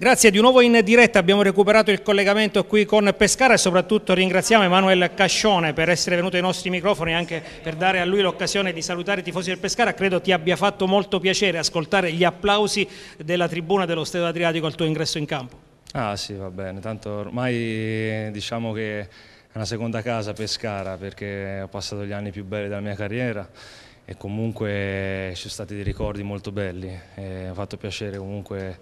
Grazie, di nuovo in diretta abbiamo recuperato il collegamento qui con Pescara e soprattutto ringraziamo Emanuele Cascione per essere venuto ai nostri microfoni e anche per dare a lui l'occasione di salutare i tifosi del Pescara. Credo ti abbia fatto molto piacere ascoltare gli applausi della tribuna dello Stadio Adriatico al tuo ingresso in campo. Ah sì, va bene, tanto ormai diciamo che è una seconda casa Pescara perché ho passato gli anni più belli della mia carriera e comunque ci sono stati dei ricordi molto belli Mi eh, ha fatto piacere comunque...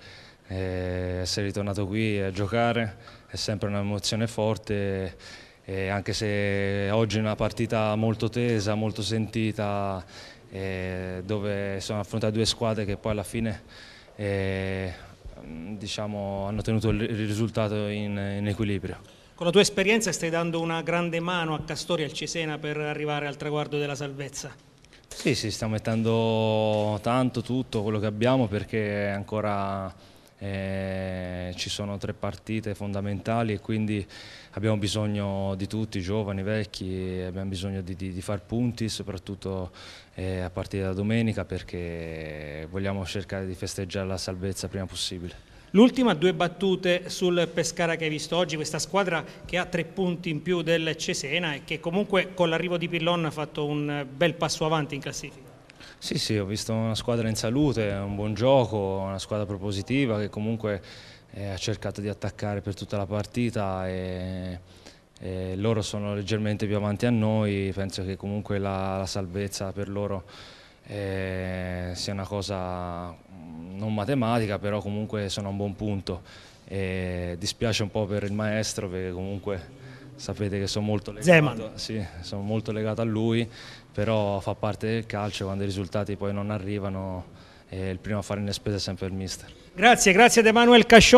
Eh, essere ritornato qui a giocare è sempre un'emozione forte e anche se oggi è una partita molto tesa, molto sentita eh, dove sono affrontate due squadre che poi alla fine eh, diciamo, hanno tenuto il risultato in, in equilibrio. Con la tua esperienza stai dando una grande mano a Castori e al Cesena per arrivare al traguardo della salvezza. Sì, sì, stiamo mettendo tanto, tutto quello che abbiamo perché ancora eh, ci sono tre partite fondamentali e quindi abbiamo bisogno di tutti, giovani, vecchi, abbiamo bisogno di, di, di far punti soprattutto eh, a partire da domenica perché vogliamo cercare di festeggiare la salvezza prima possibile. L'ultima, due battute sul Pescara che hai visto oggi, questa squadra che ha tre punti in più del Cesena e che comunque con l'arrivo di Pillon ha fatto un bel passo avanti in classifica. Sì, sì, ho visto una squadra in salute, un buon gioco, una squadra propositiva che comunque eh, ha cercato di attaccare per tutta la partita e, e, loro sono leggermente più avanti a noi, penso che comunque la, la salvezza per loro eh, sia una cosa mm, non matematica, però comunque sono a un buon punto. E dispiace un po' per il maestro perché comunque sapete che sono molto legato, sì, sono molto legato a lui, però fa parte del calcio, quando i risultati poi non arrivano eh, il primo a fare le spese è sempre il mister. Grazie, grazie ad Emanuel Cascione.